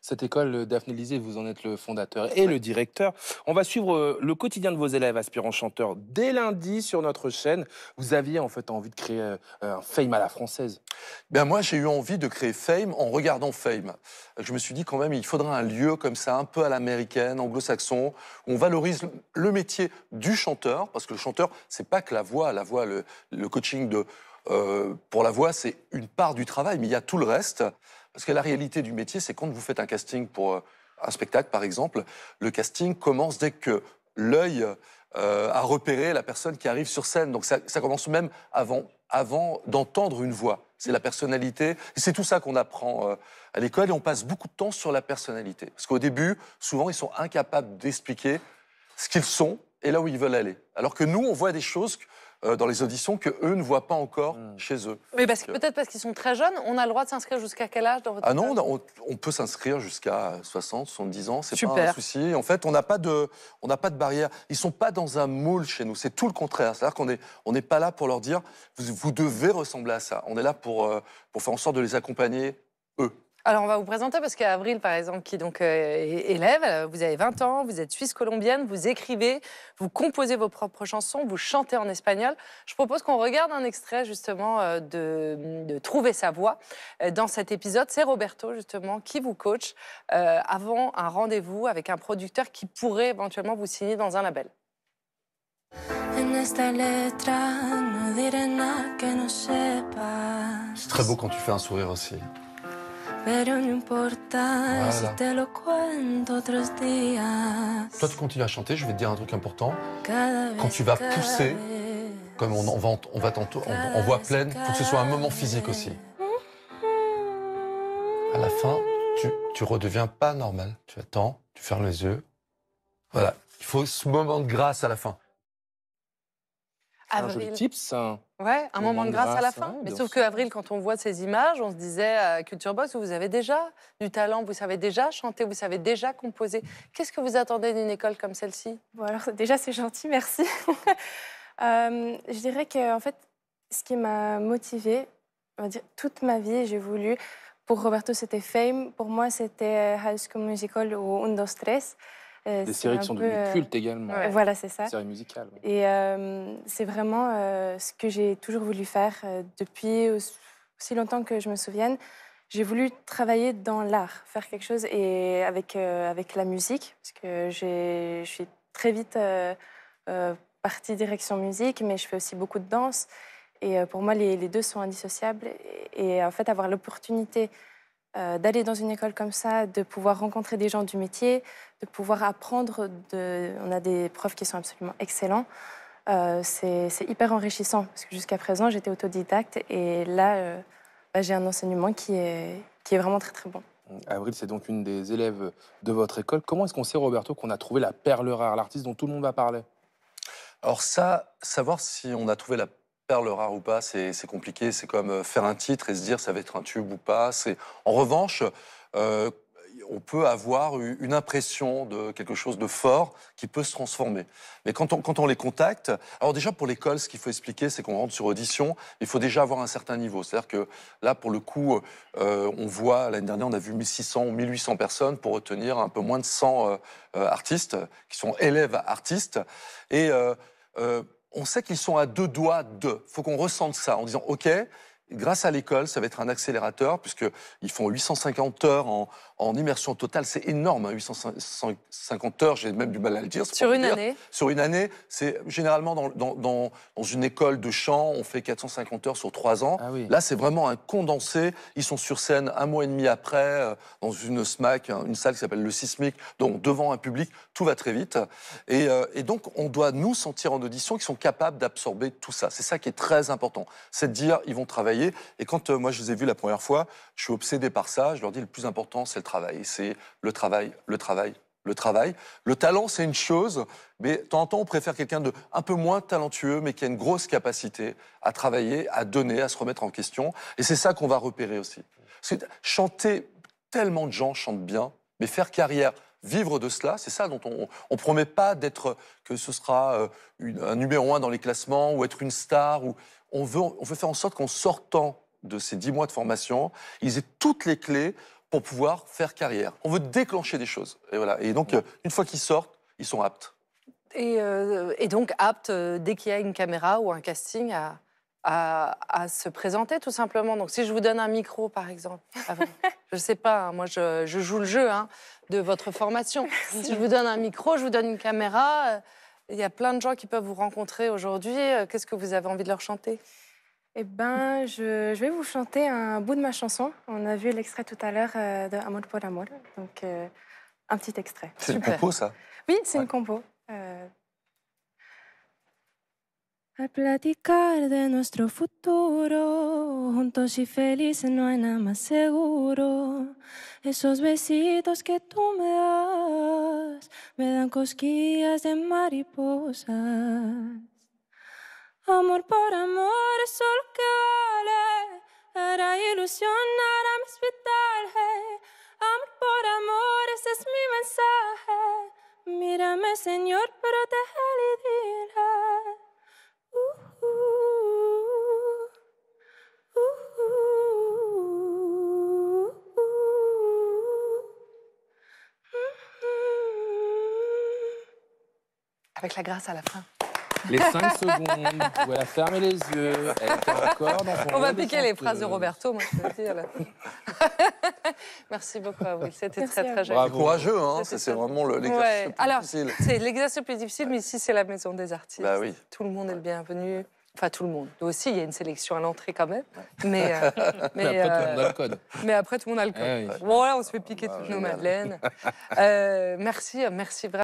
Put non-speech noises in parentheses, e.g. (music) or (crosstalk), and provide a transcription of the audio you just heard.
Cette école, euh, Daphné Lisée, vous en êtes le fondateur et le directeur. On va suivre euh, le quotidien de vos élèves aspirants chanteurs dès lundi sur notre chaîne. Vous aviez en fait envie de créer euh, un Fame à la française. Ben, moi, j'ai eu envie de créer Fame en regardant Fame. Je me suis dit quand même, il faudrait un lieu comme ça, un peu à l'américaine, anglo-saxon, où on valorise le métier du chanteur, parce que le chanteur, c'est pas que la voix, la voix, le, coaching de pour la voix, c'est une part du travail, mais il y a tout le reste. Parce que la réalité du métier, c'est quand vous faites un casting pour euh, un spectacle, par exemple, le casting commence dès que l'œil euh, a repéré la personne qui arrive sur scène. Donc ça, commence même avant, d'entendre une voix. C'est la personnalité. C'est tout ça qu'on apprend euh, à l'école et on passe beaucoup de temps sur la personnalité. Parce qu'au début, souvent, ils sont incapables d'expliquer ce qu'ils sont et là où ils veulent aller. Alors que nous, on voit des choses euh, dans les auditions que eux ne voient pas encore hmm. chez eux. Mais euh, peut-être parce qu'ils sont très jeunes, on a le droit de s'inscrire jusqu'à quel âge dans votre Ah non, on, peut s'inscrire jusqu'à 60, 70 ans, c'est pas un souci. En fait, on n'a pas de, on n'a pas de barrière. Ils sont pas dans un moule chez nous. C'est tout le contraire. C'est-à-dire qu'on on n'est pas là pour leur dire vous, devez ressembler à ça. On est là pour euh, pour faire en sorte de les accompagner eux. Alors, on va vous présenter parce qu'Avril, par exemple, qui donc est euh, élève, euh, vous avez 20 ans, vous êtes suisse-colombienne, vous écrivez, vous composez vos propres chansons, vous chantez en espagnol. Je propose qu'on regarde un extrait justement euh, de, Trouver sa voix dans cet épisode. C'est Roberto justement qui vous coach avant un rendez-vous avec un producteur qui pourrait éventuellement vous signer dans un label. C'est très beau quand tu fais un sourire aussi. Toi, tu continues à chanter, je vais te dire un truc important. Quand tu vas pousser, comme on, va, on va tantôt, on, voit pleine, il faut que ce soit un moment physique aussi. À la fin, tu redeviens pas normal. Tu attends, tu fermes les yeux. Voilà. Il faut ce moment de grâce à la fin. Hein. Un tips. un moment, de grâce, à la hein, fin. mais sauf qu'Avril, quand on voit ces images, on se disait euh, Culture Box, vous avez déjà du talent, vous savez déjà chanter, vous savez déjà composer. Qu'est-ce que vous attendez d'une école comme celle-ci Bon, (laughs) déjà, c'est gentil, merci. (laughs) Euh, je dirais que, en fait, ce qui m'a motivée, toute ma vie, j'ai voulu. Pour Roberto, c'était Fame. Pour moi, c'était euh, High School Musical ou Undo Stress. Euh, des séries qui sont devenues euh, cultes également. Voilà, c'est ça. Des séries musicales. Et euh, c'est vraiment ce que j'ai toujours voulu faire depuis aussi longtemps que je me souvienne. J'ai voulu travailler dans l'art, faire quelque chose et avec, avec la musique, parce que je suis très vite partie direction musique, mais je fais aussi beaucoup de danse. Et pour moi, les, deux sont indissociables. et en fait, avoir l'opportunité euh, d'aller dans une école comme ça, de pouvoir rencontrer des gens du métier, de pouvoir apprendre. On a des profs qui sont absolument excellents. Euh, c'est hyper enrichissant parce que jusqu'à présent, j'étais autodidacte et là, euh, bah, j'ai un enseignement qui est, qui est vraiment très très bon. Avril, c'est donc une des élèves de votre école. Comment est-ce qu'on sait, Roberto, qu'on a trouvé la perle rare, l'artiste dont tout le monde va parler Alors ça, savoir si on a trouvé la le rare ou pas, c'est compliqué. C'est comme euh, faire un titre et se dire ça va être un tube ou pas. c'est En revanche, euh, on peut avoir une impression de quelque chose de fort qui peut se transformer. Mais quand on, quand on les contacte, alors déjà pour l'école, ce qu'il faut expliquer, c'est qu'on rentre sur audition, il faut déjà avoir un certain niveau. C'est-à-dire que là, pour le coup, euh, on voit, l'année dernière, on a vu 1600 ou 1800 personnes pour retenir un peu moins de 100 artistes, qui sont élèves artistes. Et on sait qu'ils sont à deux doigts d'eux. faut qu'on ressente ça en disant, OK, grâce à l'école, ça va être un accélérateur, puisqu'ils font 850 heures en, immersion totale. C'est énorme, 850 hein, heures, j'ai même du mal à le dire. Sur une année Sur une année. C'est généralement dans, dans, dans, une école de chant, on fait 450 heures sur 3 ans. Ah Là, c'est vraiment un condensé. Ils sont sur scène un mois et demi après, euh, dans une SMAC, une salle qui s'appelle le Sismic, donc devant un public, tout va très vite. Et, euh, et donc, on doit nous sentir en audition qu'ils sont capables d'absorber tout ça. C'est ça qui est très important. C'est de dire, ils vont travailler et quand euh, moi je les ai vus la première fois, je suis obsédé par ça. Je leur dis le plus important, c'est le travail. C'est le travail, le travail, le travail. Le talent, c'est une chose, mais de temps en temps, on préfère quelqu'un de un peu moins talentueux, mais qui a une grosse capacité à travailler, à donner, à se remettre en question. Et c'est ça qu'on va repérer aussi. C’est chanter, tellement de gens chantent bien, mais faire carrière, vivre de cela, c'est ça dont on ne promet pas d'être que ce sera euh, un numéro un dans les classements ou être une star ou, on veut, faire en sorte qu'en sortant de ces 10 mois de formation, ils aient toutes les clés pour pouvoir faire carrière. On veut déclencher des choses. Et, voilà. et donc, euh, une fois qu'ils sortent, ils sont aptes. Et, euh, donc aptes, euh, dès qu'il y a une caméra ou un casting, à, se présenter tout simplement. Donc si je vous donne un micro, par exemple, (laughs) je ne sais pas, hein, moi je, joue le jeu hein, de votre formation. (laughs) Si je vous donne un micro, je vous donne une caméra. Il y a plein de gens qui peuvent vous rencontrer aujourd'hui. Euh, qu'est-ce que vous avez envie de leur chanter Eh bien, je, vais vous chanter un bout de ma chanson. On a vu l'extrait tout à l'heure euh, de Amor por Amor. Donc, euh, un petit extrait. C'est une compo, ça Oui, c'est une compo. de nuestro futuro, juntos y felices no hay nada más seguro. Esos besitos que tú me me dan cosquillas de mariposas. Amor por amor es solo que vale, hará ilusionar a mi hospital. Amor por amor, ese es mi mensaje. Mírame, Señor, protege y dile. Avec la grâce à la fin. Les 5 secondes, voilà, fermez les yeux. On va piquer les phrases de Roberto, moi je (laughs) Merci beaucoup c'était très très joli. courageux, hein, c'est vraiment l'exercice le plus Alors, difficile. C'est l'exercice le plus difficile, mais ici c'est la maison des artistes. Bah tout le monde est le bienvenu. Enfin, tout le monde. aussi, il y a une sélection à l'entrée quand même. Mais, après, tout le monde a le code. Ah on se fait piquer bah toutes nos madeleines. (laughs) Euh, merci, merci vraiment.